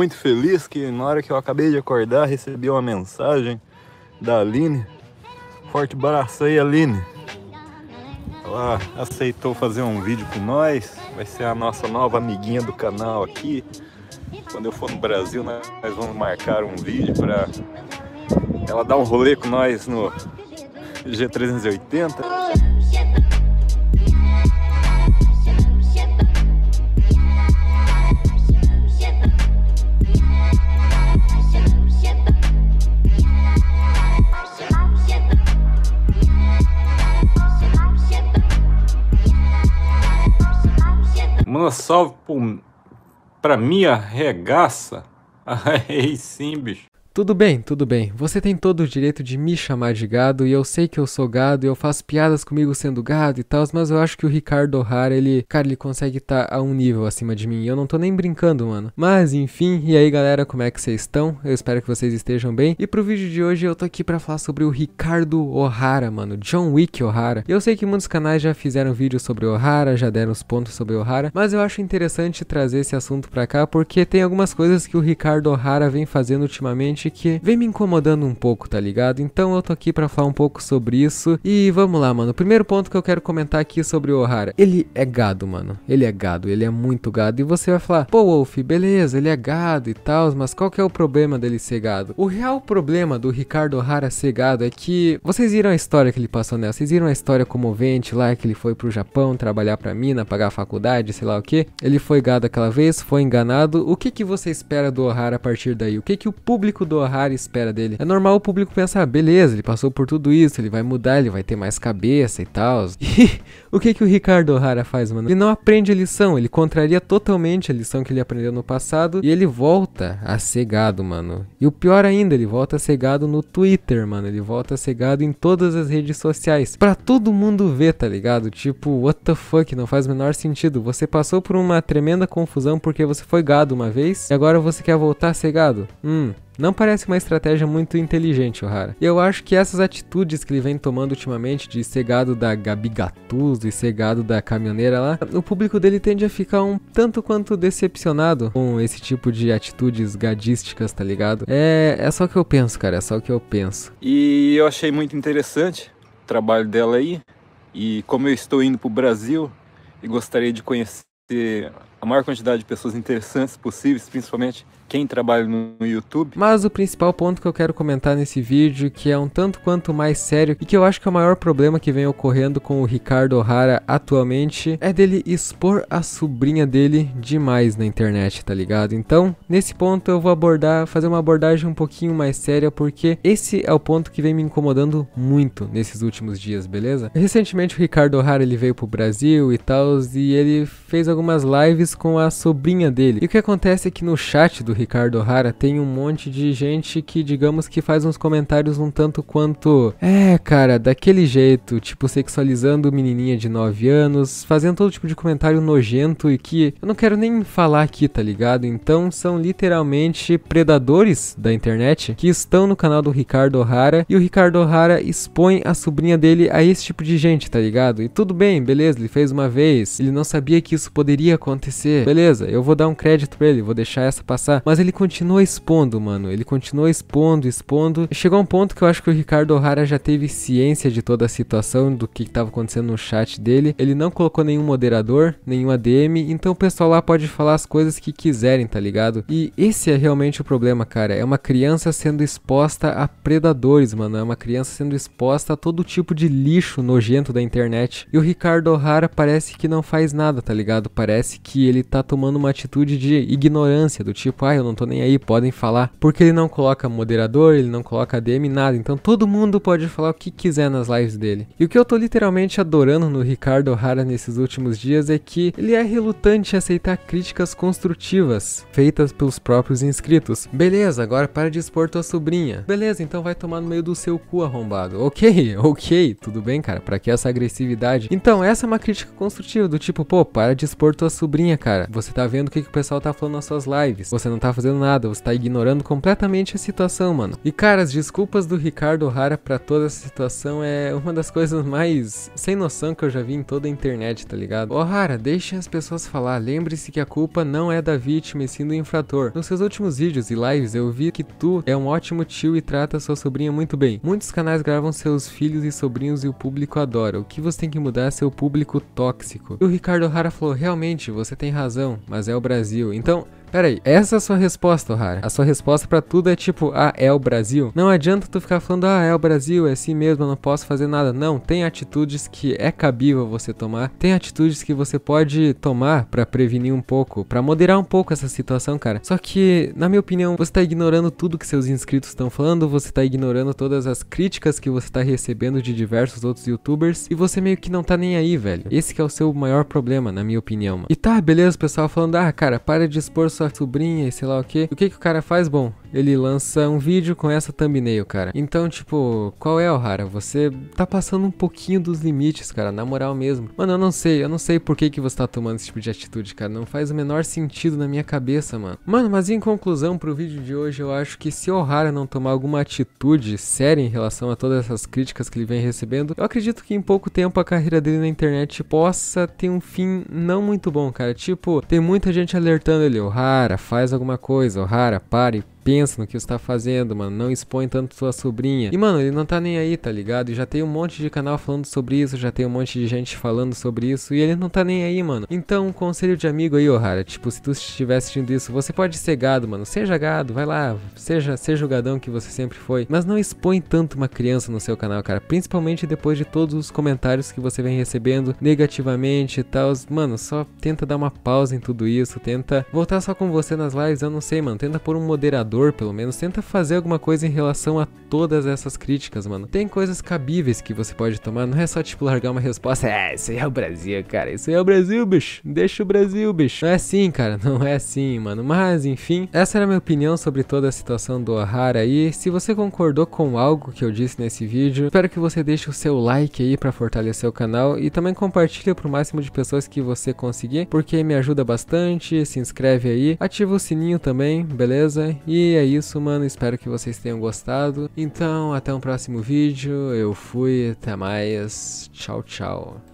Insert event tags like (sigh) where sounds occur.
muito feliz que na hora que eu acabei de acordar recebi uma mensagem da Aline. Forte abraço aí, Aline. Ela aceitou fazer um vídeo com nós. Vai ser a nossa nova amiguinha do canal aqui. Quando eu for no Brasil, nós vamos marcar um vídeo para ela dar um rolê com nós no G380. salve para minha regaça. (laughs) Aí sim, bicho. Tudo bem, tudo bem. Você tem todo o direito de me chamar de gado e eu sei que eu sou gado e eu faço piadas comigo sendo gado e tal, mas eu acho que o Ricardo O'Hara, ele, cara, ele consegue estar tá a um nível acima de mim. Eu não tô nem brincando, mano. Mas enfim, e aí galera, como é que vocês estão? Eu espero que vocês estejam bem. E pro vídeo de hoje eu tô aqui para falar sobre o Ricardo O'Hara, mano, John Wick O'Hara. Eu sei que muitos canais já fizeram vídeos sobre O'Hara, já deram os pontos sobre O'Hara, mas eu acho interessante trazer esse assunto para cá porque tem algumas coisas que o Ricardo O'Hara vem fazendo ultimamente gente que vem me incomodando um pouco, tá ligado? Então eu tô aqui pra falar um pouco sobre isso. E vamos lá, mano. O primeiro ponto que eu quero comentar aqui sobre o O'Hara. Ele é gado, mano. Ele é gado, ele é muito gado. E você vai falar, pô, Wolf, beleza, ele é gado e tal, mas qual que é o problema dele ser gado? O real problema do Ricardo O'Hara ser gado é que vocês viram a história que ele passou, né? Vocês viram a história comovente lá que ele foi pro Japão trabalhar pra mina, pagar a faculdade, sei lá o que. Ele foi gado aquela vez, foi enganado. O que que você espera do O'Hara a partir daí? O que que o público do O'Hara espera dele. É normal o público pensar, beleza, ele passou por tudo isso, ele vai mudar, ele vai ter mais cabeça e tal. (laughs) E o que que o Ricardo O'Hara faz, mano? Ele não aprende a lição, ele contraria totalmente a lição que ele aprendeu no passado e ele volta a cegado, mano. E o pior ainda, ele volta cegado no Twitter, mano. Ele volta cegado em todas as redes sociais. Pra todo mundo ver, tá ligado? Tipo, what the fuck, não faz o menor sentido. Você passou por uma tremenda confusão porque você foi gado uma vez e agora você quer voltar cegado? Hum, não parece uma estratégia muito inteligente, O'Hara. E eu acho que essas atitudes que ele vem tomando ultimamente, de cegado da Gabi Gattuso e cegado da caminhoneira lá, o público dele tende a ficar um tanto quanto decepcionado com esse tipo de atitudes gadísticas, tá ligado? É, é só o que eu penso, cara, é só o que eu penso. E eu achei muito interessante o trabalho dela aí. E como eu estou indo para o Brasil e gostaria de conhecer a maior quantidade de pessoas interessantes possíveis, principalmente quem trabalha no YouTube. Mas o principal ponto que eu quero comentar nesse vídeo, que é um tanto quanto mais sério e que eu acho que é o maior problema que vem ocorrendo com o Ricardo O'Hara atualmente, é dele expor a sobrinha dele demais na internet, tá ligado? Então, nesse ponto eu vou abordar, fazer uma abordagem um pouquinho mais séria, porque esse é o ponto que vem me incomodando muito nesses últimos dias, beleza? Recentemente o Ricardo O'Hara ele veio pro Brasil e tal, e ele fez algumas lives com a sobrinha dele. E o que acontece é que no chat do Ricardo Hara, tem um monte de gente que, digamos que faz uns comentários um tanto quanto. É, cara, daquele jeito, tipo, sexualizando menininha de 9 anos, fazendo todo tipo de comentário nojento e que eu não quero nem falar aqui, tá ligado? Então são literalmente predadores da internet que estão no canal do Ricardo Rara e o Ricardo Rara expõe a sobrinha dele a esse tipo de gente, tá ligado? E tudo bem, beleza, ele fez uma vez, ele não sabia que isso poderia acontecer, beleza, eu vou dar um crédito pra ele, vou deixar essa passar, mas ele continua expondo, mano. Ele continua expondo, expondo. Chegou um ponto que eu acho que o Ricardo O'Hara já teve ciência de toda a situação, do que estava acontecendo no chat dele. Ele não colocou nenhum moderador, nenhum ADM, então o pessoal lá pode falar as coisas que quiserem, tá ligado? E esse é realmente o problema, cara. É uma criança sendo exposta a predadores, mano. É uma criança sendo exposta a todo tipo de lixo nojento da internet. E o Ricardo O'Hara parece que não faz nada, tá ligado? Parece que ele tá tomando uma atitude de ignorância, do tipo, ai eu não tô nem aí, podem falar, porque ele não coloca moderador, ele não coloca DM nada, então todo mundo pode falar o que quiser nas lives dele. E o que eu tô literalmente adorando no Ricardo O'Hara nesses últimos dias é que ele é relutante a aceitar críticas construtivas feitas pelos próprios inscritos. Beleza, agora para de expor tua sobrinha. Beleza, então vai tomar no meio do seu cu arrombado. Ok, (laughs) ok, tudo bem, cara, pra que essa agressividade? Então, essa é uma crítica construtiva, do tipo, pô, para de expor tua sobrinha, cara. Você tá vendo o que, que o pessoal tá falando nas suas lives. Você não tá tá fazendo nada, você tá ignorando completamente a situação, mano. E cara, as desculpas do Ricardo Rara para toda essa situação é uma das coisas mais sem noção que eu já vi em toda a internet, tá ligado? Rara, deixem as pessoas falar, lembre-se que a culpa não é da vítima e sim do infrator. Nos seus últimos vídeos e lives eu vi que tu é um ótimo tio e trata sua sobrinha muito bem. Muitos canais gravam seus filhos e sobrinhos e o público adora. O que você tem que mudar é seu público tóxico. E o Ricardo Rara falou: realmente, você tem razão, mas é o Brasil. Então, Peraí, essa é a sua resposta, O'Hara. A sua resposta para tudo é tipo, ah, é o Brasil. Não adianta tu ficar falando, ah, é o Brasil, é assim mesmo, eu não posso fazer nada. Não, tem atitudes que é cabível você tomar, tem atitudes que você pode tomar para prevenir um pouco, para moderar um pouco essa situação, cara. Só que, na minha opinião, você tá ignorando tudo que seus inscritos estão falando, você tá ignorando todas as críticas que você tá recebendo de diversos outros youtubers e você meio que não tá nem aí, velho. Esse é o seu maior problema, na minha opinião. Mano. E tá, beleza, o pessoal falando, ah, cara, para de expor sua sobrinha e sei lá o que. O que, que o cara faz? Bom, ele lança um vídeo com essa thumbnail, cara. Então, tipo, qual é, Ohara? Você tá passando um pouquinho dos limites, cara, na moral mesmo. Mano, eu não sei, eu não sei por que, que você tá tomando esse tipo de atitude, cara. Não faz o menor sentido na minha cabeça, mano. Mano, mas em conclusão pro vídeo de hoje, eu acho que se Ohara não tomar alguma atitude séria em relação a todas essas críticas que ele vem recebendo, eu acredito que em pouco tempo a carreira dele na internet possa ter um fim não muito bom, cara. Tipo, tem muita gente alertando ele, Ohara, faz alguma coisa, Ohara, pare, Pensa no que você tá fazendo, mano. Não expõe tanto sua sobrinha. E, mano, ele não tá nem aí, tá ligado? E já tem um monte de canal falando sobre isso, já tem um monte de gente falando sobre isso, e ele não tá nem aí, mano. Então, um conselho de amigo aí, Ohara. Tipo, se tu estiver assistindo isso, você pode ser gado, mano. Seja gado, vai lá, seja, seja o gadão que você sempre foi. Mas não expõe tanto uma criança no seu canal, cara. Principalmente depois de todos os comentários que você vem recebendo negativamente e tal. Mano, só tenta dar uma pausa em tudo isso. Tenta voltar só com você nas lives, eu não sei, mano. Tenta pôr um moderador criador, pelo menos, tenta fazer alguma coisa em relação a todas essas críticas, mano. Tem coisas cabíveis que você pode tomar, não é só tipo largar uma resposta, é, isso aí é o Brasil, cara, isso aí é o Brasil, bicho, deixa o Brasil, bicho. Não é assim, cara, (laughs) não é assim, mano. Mas, enfim, essa era a minha opinião sobre toda a situação do O'Hara aí. Se você concordou com algo que eu disse nesse vídeo, espero que você deixe o seu like aí para fortalecer o canal e também compartilhe pro máximo de pessoas que você conseguir, porque me ajuda bastante, se inscreve aí, ativa o sininho também, beleza? E e é isso, mano. Espero que vocês tenham gostado. Então, até um próximo vídeo. Eu fui, até mais. Tchau, tchau.